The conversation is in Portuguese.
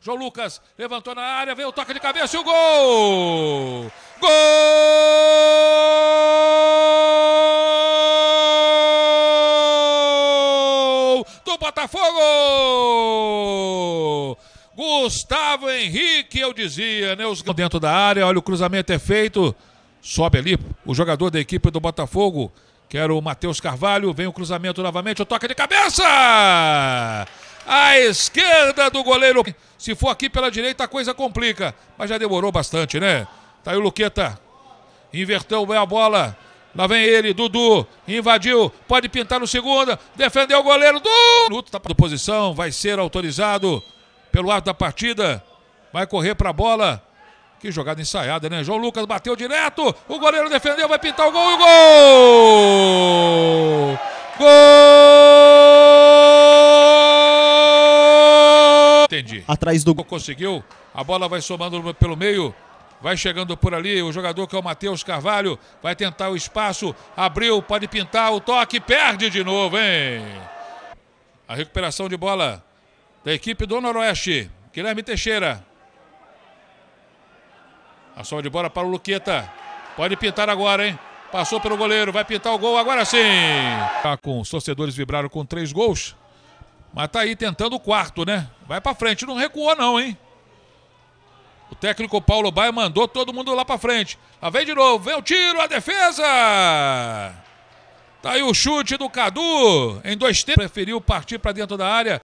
João Lucas levantou na área, veio o toque de cabeça e o gol! Gol! Do Botafogo! Gustavo Henrique, eu dizia, né? Os... Dentro da área, olha, o cruzamento é feito. Sobe ali o jogador da equipe do Botafogo, que era o Matheus Carvalho. Vem o cruzamento novamente, o toque de cabeça! à esquerda do goleiro. Se for aqui pela direita, a coisa complica. Mas já demorou bastante, né? Tá aí o Luqueta. Inverteu bem a bola. Lá vem ele, Dudu. Invadiu. Pode pintar no segundo. Defendeu o goleiro. Do... Luto tá para posição. Vai ser autorizado pelo ar da partida. Vai correr para a bola. Que jogada ensaiada, né? João Lucas bateu direto. O goleiro defendeu. Vai pintar o gol. Gol! Gol! entendi. Atrás do gol. Conseguiu. A bola vai somando pelo meio. Vai chegando por ali o jogador que é o Matheus Carvalho. Vai tentar o espaço. Abriu, pode pintar o toque. Perde de novo, hein? A recuperação de bola da equipe do Noroeste. Guilherme Teixeira. A sobra de bola para o Luqueta. Pode pintar agora, hein? Passou pelo goleiro, vai pintar o gol agora sim. Tá com os torcedores vibraram com três gols. Mas tá aí tentando o quarto, né? Vai para frente, não recuou não, hein? O técnico Paulo Baia mandou todo mundo lá para frente. Lá vem de novo, vem o tiro, a defesa! Tá aí o chute do Cadu. Em dois tempos, preferiu partir para dentro da área.